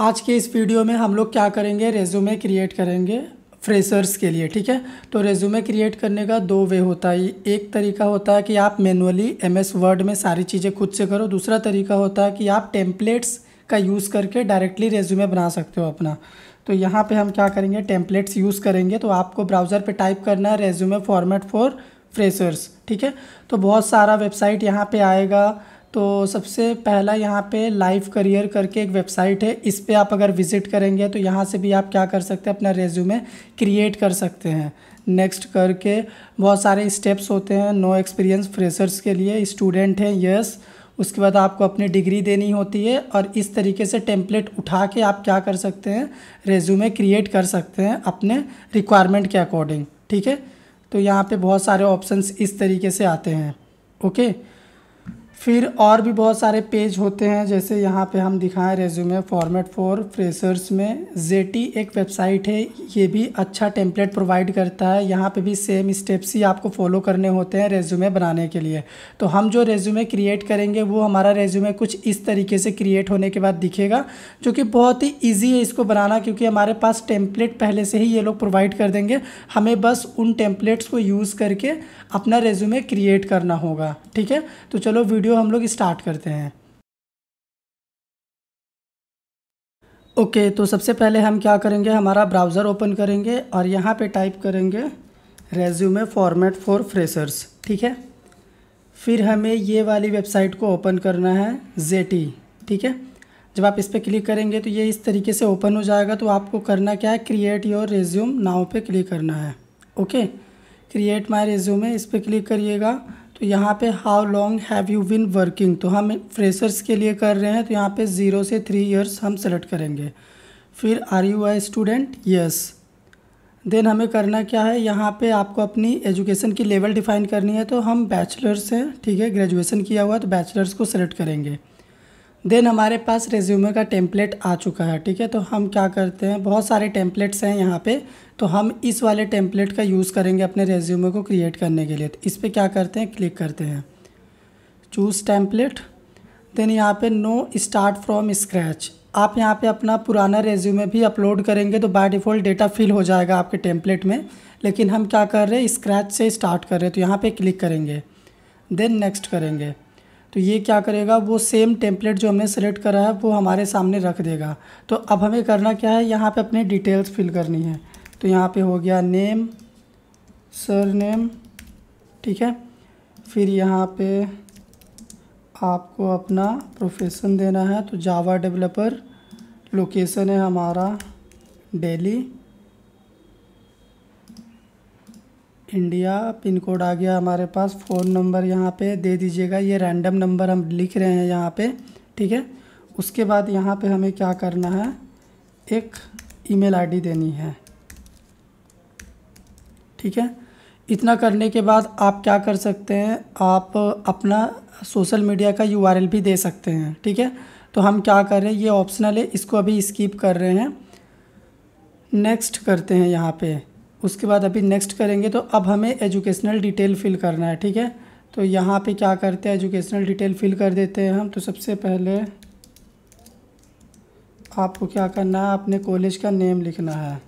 आज के इस वीडियो में हम लोग क्या करेंगे रेज्यूमे क्रिएट करेंगे फ्रेशर्स के लिए ठीक है तो रेज्यूमे क्रिएट करने का दो वे होता है एक तरीका होता है कि आप मैनुअली एमएस वर्ड में सारी चीज़ें खुद से करो दूसरा तरीका होता है कि आप टेम्पलेट्स का यूज़ करके डायरेक्टली रेज्यूमे बना सकते हो अपना तो यहाँ पे हम क्या करेंगे टेम्पलेट्स यूज़ करेंगे तो आपको ब्राउज़र पे टाइप करना है रेज्यूमे फॉर्मेट फॉर फ्रेशर्स ठीक है तो बहुत सारा वेबसाइट यहाँ पे आएगा तो सबसे पहला यहाँ पे लाइव करियर करके एक वेबसाइट है इस पर आप अगर विज़िट करेंगे तो यहाँ से भी आप क्या कर सकते हैं अपना रेज्यूमे क्रिएट कर सकते हैं नेक्स्ट करके बहुत सारे स्टेप्स होते हैं नो एक्सपीरियंस फ्रेशर्स के लिए स्टूडेंट हैं यस उसके बाद आपको अपनी डिग्री देनी होती है और इस तरीके से टेम्पलेट उठा के आप क्या कर सकते हैं रेज्यूमे क्रिएट कर सकते हैं अपने रिक्वायरमेंट के अकॉर्डिंग ठीक है तो यहाँ पे बहुत सारे ऑप्शंस इस तरीके से आते हैं ओके फिर और भी बहुत सारे पेज होते हैं जैसे यहाँ पे हम दिखाएं रेज्यूमे फॉर्मेट फॉर फ्रेशर्स में जेटी एक वेबसाइट है ये भी अच्छा टेम्पलेट प्रोवाइड करता है यहाँ पे भी सेम स्टेप्स ही आपको फॉलो करने होते हैं रेज्यूमे बनाने के लिए तो हम जो रेज्यूमे क्रिएट करेंगे वो हमारा रेज्यूमे कुछ इस तरीके से क्रिएट होने के बाद दिखेगा जो कि बहुत ही ईजी है इसको बनाना क्योंकि हमारे पास टेम्पलेट पहले से ही ये लोग प्रोवाइड कर देंगे हमें बस उन टेम्पलेट्स को यूज़ करके अपना रेज्यूमे क्रिएट करना होगा ठीक है तो चलो वीडियो वीडियो हम लोग स्टार्ट करते हैं ओके okay, तो सबसे पहले हम क्या करेंगे हमारा ब्राउज़र ओपन करेंगे और यहाँ पे टाइप करेंगे रेज्यूमे फॉर्मेट फॉर फ्रेशर्स ठीक है फिर हमें ये वाली वेबसाइट को ओपन करना है जेटी ठीक है जब आप इस पर क्लिक करेंगे तो ये इस तरीके से ओपन हो जाएगा तो आपको करना क्या है क्रिएट योर रेज्यूम नाव पे क्लिक करना है ओके क्रिएट माई रेज्यूमे इस पर क्लिक करिएगा तो यहाँ पे how long have you been working तो हम फ्रेशर्स के लिए कर रहे हैं तो यहाँ पे ज़ीरो से थ्री इयर्स हम सेलेक्ट करेंगे फिर are you I student yes then हमें करना क्या है यहाँ पे आपको अपनी एजुकेशन की लेवल डिफ़ाइन करनी है तो हम बैचलर्स हैं ठीक है ग्रेजुएशन किया हुआ तो बैचलर्स को सेलेक्ट करेंगे देन हमारे पास रेज्यूमे का टेम्पलेट आ चुका है ठीक है तो हम क्या करते हैं बहुत सारे टेम्पलेट्स हैं यहाँ पे तो हम इस वाले टेम्पलेट का यूज़ करेंगे अपने रेज्यूमे को क्रिएट करने के लिए तो इस पर क्या करते हैं क्लिक करते हैं चूज़ टेम्पलेट देन यहाँ पे नो स्टार्ट फ्रॉम स्क्रैच आप यहाँ पे अपना पुराना रेज्यूमे भी अपलोड करेंगे तो बाय डिफ़ॉल्ट डेटा फिल हो जाएगा आपके टेम्पलेट में लेकिन हम क्या कर रहे हैं स्क्रैच से स्टार्ट कर रहे हैं तो यहाँ पे क्लिक करेंगे देन नेक्स्ट करेंगे तो ये क्या करेगा वो सेम टेम्पलेट जो हमने सेलेक्ट करा है वो हमारे सामने रख देगा तो अब हमें करना क्या है यहाँ पे अपने डिटेल्स फिल करनी है तो यहाँ पे हो गया नेम सर नेम ठीक है फिर यहाँ पे आपको अपना प्रोफेशन देना है तो जावा डेवलपर लोकेशन है हमारा डेली इंडिया पिन कोड आ गया हमारे पास फ़ोन नंबर यहाँ पे दे दीजिएगा ये रैंडम नंबर हम लिख रहे हैं यहाँ पे ठीक है उसके बाद यहाँ पे हमें क्या करना है एक ईमेल आईडी देनी है ठीक है इतना करने के बाद आप क्या कर सकते हैं आप अपना सोशल मीडिया का यू भी दे सकते हैं ठीक है तो हम क्या कर रहे हैं ये ऑप्शनल है इसको अभी स्कीप कर रहे हैं नेक्स्ट करते हैं यहाँ पर उसके बाद अभी नेक्स्ट करेंगे तो अब हमें एजुकेशनल डिटेल फिल करना है ठीक है तो यहाँ पे क्या करते हैं एजुकेशनल डिटेल फिल कर देते हैं हम तो सबसे पहले आपको क्या करना है अपने कॉलेज का नेम लिखना है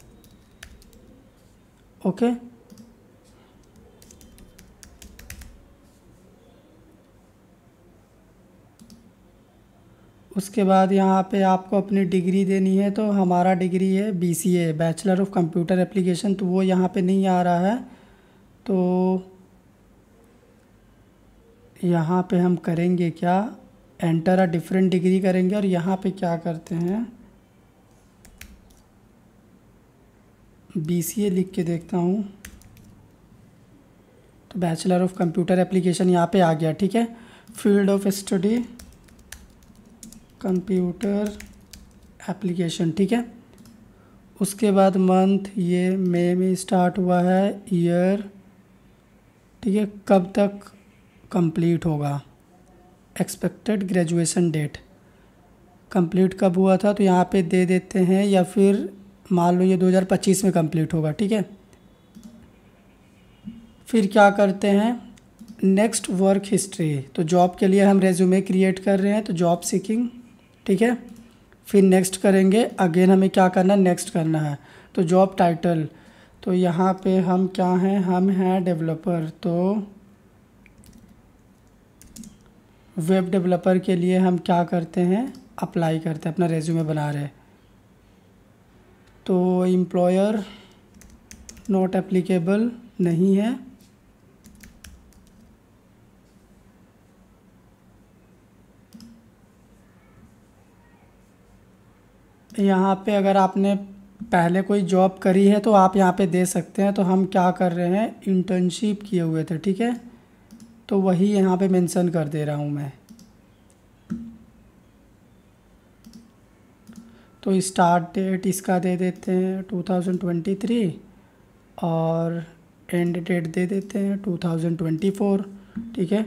ओके उसके बाद यहाँ पे आपको अपनी डिग्री देनी है तो हमारा डिग्री है BCA bachelor of computer application तो वो यहाँ पे नहीं आ रहा है तो यहाँ पे हम करेंगे क्या एंटर अ डिफरेंट डिग्री करेंगे और यहाँ पे क्या करते हैं बीसीए लिख के देखता हूँ तो बैचलर ऑफ कंप्यूटर एप्लीकेशन यहाँ पे आ गया ठीक है field of study computer application ठीक है उसके बाद मंथ ये मे में स्टार्ट हुआ है ईयर ठीक है कब तक कंप्लीट होगा एक्सपेक्टेड ग्रेजुएशन डेट कंप्लीट कब हुआ था तो यहाँ पे दे देते हैं या फिर मान लो ये 2025 में कंप्लीट होगा ठीक है फिर क्या करते हैं नेक्स्ट वर्क हिस्ट्री तो जॉब के लिए हम रेज्यूमे क्रिएट कर रहे हैं तो जॉब सीकिंग ठीक है फिर नेक्स्ट करेंगे अगेन हमें क्या करना है नेक्स्ट करना है तो जॉब टाइटल तो यहाँ पे हम क्या हैं हम हैं डेवलपर तो वेब डेवलपर के लिए हम क्या करते हैं अप्लाई करते हैं अपना रेज्यूमे बना रहे तो एम्प्लॉयर नॉट एप्लीकेबल नहीं है यहाँ पे अगर आपने पहले कोई जॉब करी है तो आप यहाँ पे दे सकते हैं तो हम क्या कर रहे हैं इंटर्नशिप किए हुए थे ठीक है तो वही यहाँ पे मेंशन कर दे रहा हूँ मैं तो स्टार्ट डेट इसका दे देते हैं 2023 और एंड डेट दे देते हैं 2024 ठीक है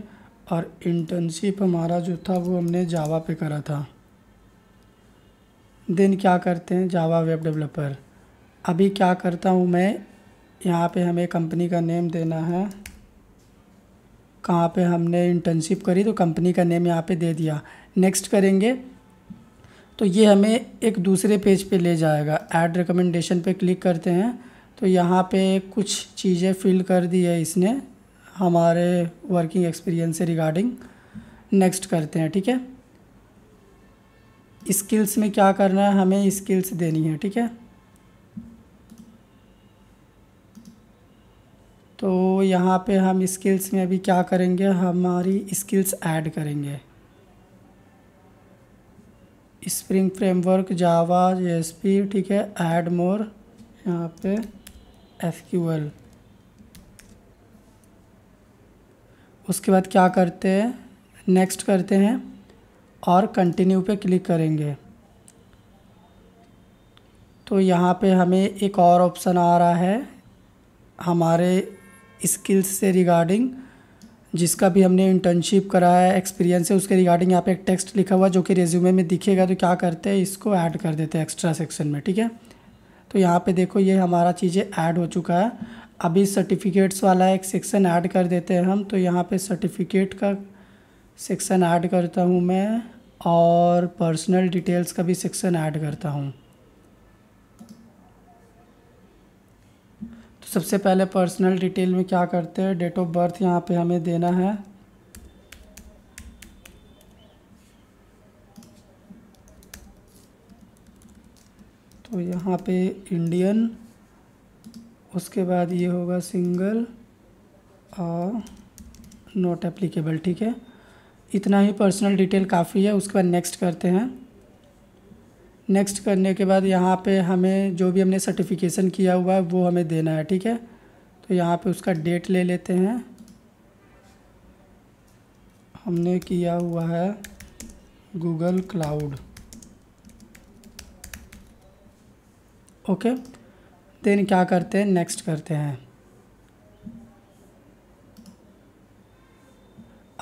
और इंटर्नशिप हमारा जो था वो हमने जावा पे करा था दिन क्या करते हैं जावा वेब डेवलपर अभी क्या करता हूँ मैं यहाँ पे हमें कंपनी का नेम देना है कहाँ पे हमने इंटर्नशिप करी तो कंपनी का नेम यहाँ पे दे दिया नेक्स्ट करेंगे तो ये हमें एक दूसरे पेज पे ले जाएगा ऐड रिकमेंडेशन पे क्लिक करते हैं तो यहाँ पे कुछ चीज़ें फिल कर दी है इसने हमारे वर्किंग एक्सपीरियंस से रिगार्डिंग नेक्स्ट करते हैं ठीक है स्किल्स में क्या करना है हमें स्किल्स देनी है ठीक है तो यहाँ पे हम स्किल्स में अभी क्या करेंगे हमारी स्किल्स ऐड करेंगे spring framework Java S P ठीक है ऐड मोर यहाँ पे एफ क्यू एल उसके बाद क्या करते हैं नेक्स्ट करते हैं और कंटिन्यू पे क्लिक करेंगे तो यहाँ पे हमें एक और ऑप्शन आ रहा है हमारे स्किल्स से रिगार्डिंग जिसका भी हमने इंटर्नशिप कराया है एक्सपीरियंस है उसके रिगार्डिंग यहाँ पे एक टेक्स्ट लिखा हुआ जो कि रेज्यूमे में दिखेगा तो क्या करते हैं इसको ऐड कर देते हैं एक्स्ट्रा सेक्शन में ठीक है तो यहाँ पे देखो ये हमारा चीज़ें ऐड हो चुका है अभी सर्टिफिकेट्स वाला एक सेक्शन ऐड कर देते हैं हम तो यहाँ पे सर्टिफिकेट का सेक्शन ऐड करता हूँ मैं और पर्सनल डिटेल्स का भी सेक्शन ऐड करता हूँ तो सबसे पहले पर्सनल डिटेल में क्या करते हैं डेट ऑफ बर्थ यहाँ पे हमें देना है तो यहाँ पे इंडियन उसके बाद ये होगा सिंगल और नॉट एप्लीकेबल ठीक है इतना ही पर्सनल डिटेल काफ़ी है उसके बाद नेक्स्ट करते हैं नेक्स्ट करने के बाद यहाँ पे हमें जो भी हमने सर्टिफिकेशन किया हुआ है वो हमें देना है ठीक है तो यहाँ पे उसका डेट ले लेते हैं हमने किया हुआ है गूगल क्लाउड ओके देन क्या करते हैं नेक्स्ट करते हैं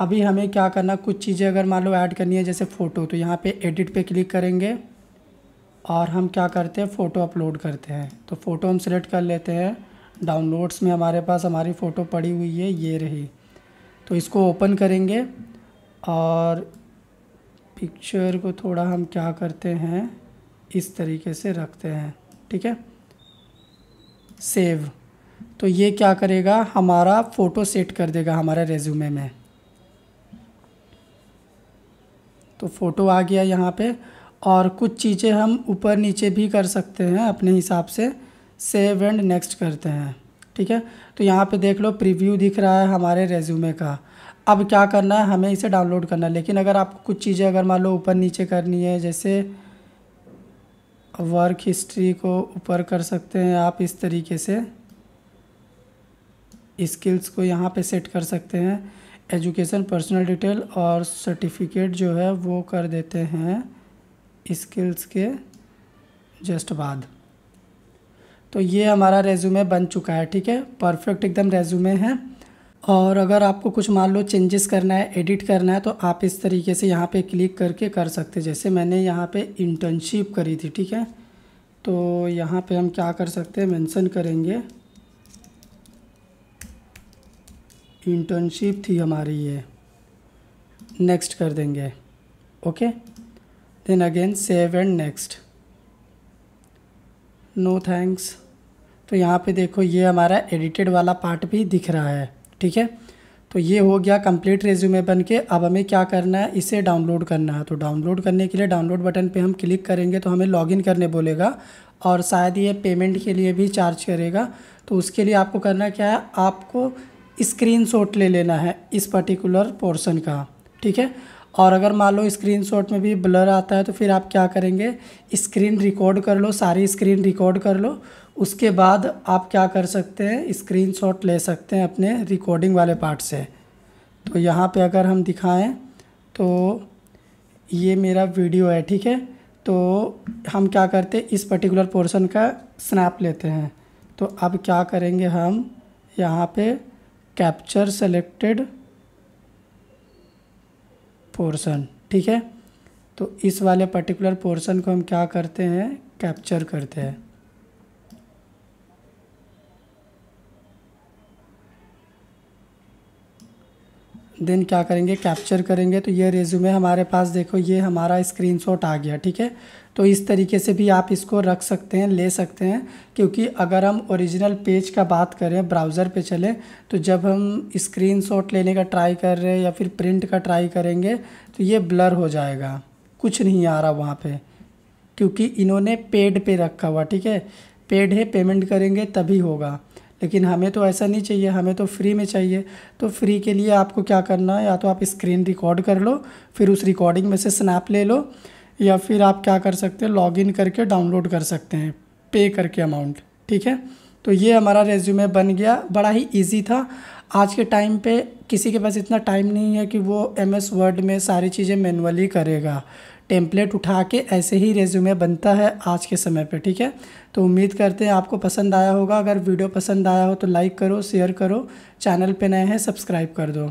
अभी हमें क्या करना कुछ चीज़ें अगर मान लो ऐड करनी है जैसे फ़ोटो तो यहाँ पे एडिट पे क्लिक करेंगे और हम क्या करते हैं फ़ोटो अपलोड करते हैं तो फ़ोटो हम सेलेक्ट कर लेते हैं डाउनलोड्स में हमारे पास हमारी फ़ोटो पड़ी हुई है ये रही तो इसको ओपन करेंगे और पिक्चर को थोड़ा हम क्या करते हैं इस तरीके से रखते हैं ठीक है सेव तो ये क्या करेगा हमारा फ़ोटो सेट कर देगा हमारे रेज्यूमे में तो फ़ोटो आ गया यहाँ पे और कुछ चीज़ें हम ऊपर नीचे भी कर सकते हैं अपने हिसाब से सेव एंड नेक्स्ट करते हैं ठीक है तो यहाँ पे देख लो प्रीव्यू दिख रहा है हमारे रेज्यूमे का अब क्या करना है हमें इसे डाउनलोड करना है लेकिन अगर आपको कुछ चीज़ें अगर मान लो ऊपर नीचे करनी है जैसे वर्क हिस्ट्री को ऊपर कर सकते हैं आप इस तरीके से स्किल्स को यहाँ पे सेट कर सकते हैं एजुकेशन पर्सनल डिटेल और सर्टिफिकेट जो है वो कर देते हैं स्किल्स के जस्ट बाद तो ये हमारा रेज्यूमे बन चुका है ठीक है परफेक्ट एकदम रेज्यूमे है और अगर आपको कुछ मान लो चेंजेस करना है एडिट करना है तो आप इस तरीके से यहाँ पे क्लिक करके कर सकते जैसे मैंने यहाँ पे इंटर्नशिप करी थी ठीक है तो यहाँ पे हम क्या कर सकते हैं मेंशन करेंगे इंटर्नशिप थी हमारी ये नेक्स्ट कर देंगे okay then again save and next no thanks तो यहाँ पे देखो ये हमारा एडिटेड वाला पार्ट भी दिख रहा है ठीक है तो ये हो गया कंप्लीट रेज्यूमे बन के अब हमें क्या करना है इसे डाउनलोड करना है तो डाउनलोड करने के लिए डाउनलोड बटन पे हम क्लिक करेंगे तो हमें लॉगिन करने बोलेगा और शायद ये पेमेंट के लिए भी चार्ज करेगा तो उसके लिए आपको करना क्या है आपको स्क्रीनशॉट ले लेना है इस पर्टिकुलर पोर्शन का ठीक है और अगर मान लो शॉट में भी ब्लर आता है तो फिर आप क्या करेंगे स्क्रीन रिकॉर्ड कर लो सारी स्क्रीन रिकॉर्ड कर लो उसके बाद आप क्या कर सकते हैं शॉट ले सकते हैं अपने रिकॉर्डिंग वाले पार्ट से तो यहाँ पे अगर हम दिखाएं तो ये मेरा वीडियो है ठीक है तो हम क्या करते हैं इस पर्टिकुलर पोर्सन का स्नैप लेते हैं तो अब क्या करेंगे हम यहाँ पर कैप्चर सेलेक्टेड पोर्सन ठीक है तो इस वाले पर्टिकुलर पोर्सन को हम क्या करते हैं कैप्चर करते हैं देन क्या करेंगे कैप्चर करेंगे तो ये रेज्यूमे हमारे पास देखो ये हमारा स्क्रीनशॉट आ गया ठीक है तो इस तरीके से भी आप इसको रख सकते हैं ले सकते हैं क्योंकि अगर हम ओरिजिनल पेज का बात करें ब्राउज़र पे चले तो जब हम स्क्रीनशॉट लेने का ट्राई कर रहे हैं या फिर प्रिंट का ट्राई करेंगे तो ये ब्लर हो जाएगा कुछ नहीं आ रहा वहाँ पे क्योंकि इन्होंने पेड पे रखा हुआ ठीक है पेड है पेमेंट करेंगे तभी होगा लेकिन हमें तो ऐसा नहीं चाहिए हमें तो फ्री में चाहिए तो फ्री के लिए आपको क्या करना है या तो आप स्क्रीन रिकॉर्ड कर लो फिर उस रिकॉर्डिंग में से स्नैप ले लो या फिर आप क्या कर सकते हैं लॉगिन करके डाउनलोड कर सकते हैं पे करके अमाउंट ठीक है तो ये हमारा रेज्यूमे बन गया बड़ा ही इजी था आज के टाइम पे किसी के पास इतना टाइम नहीं है कि वो एम एस वर्ड में सारी चीज़ें मैनुअली करेगा टेम्पलेट उठा के ऐसे ही रेज्यूमे बनता है आज के समय पे ठीक है तो उम्मीद करते हैं आपको पसंद आया होगा अगर वीडियो पसंद आया हो तो लाइक करो शेयर करो चैनल पे नए हैं सब्सक्राइब कर दो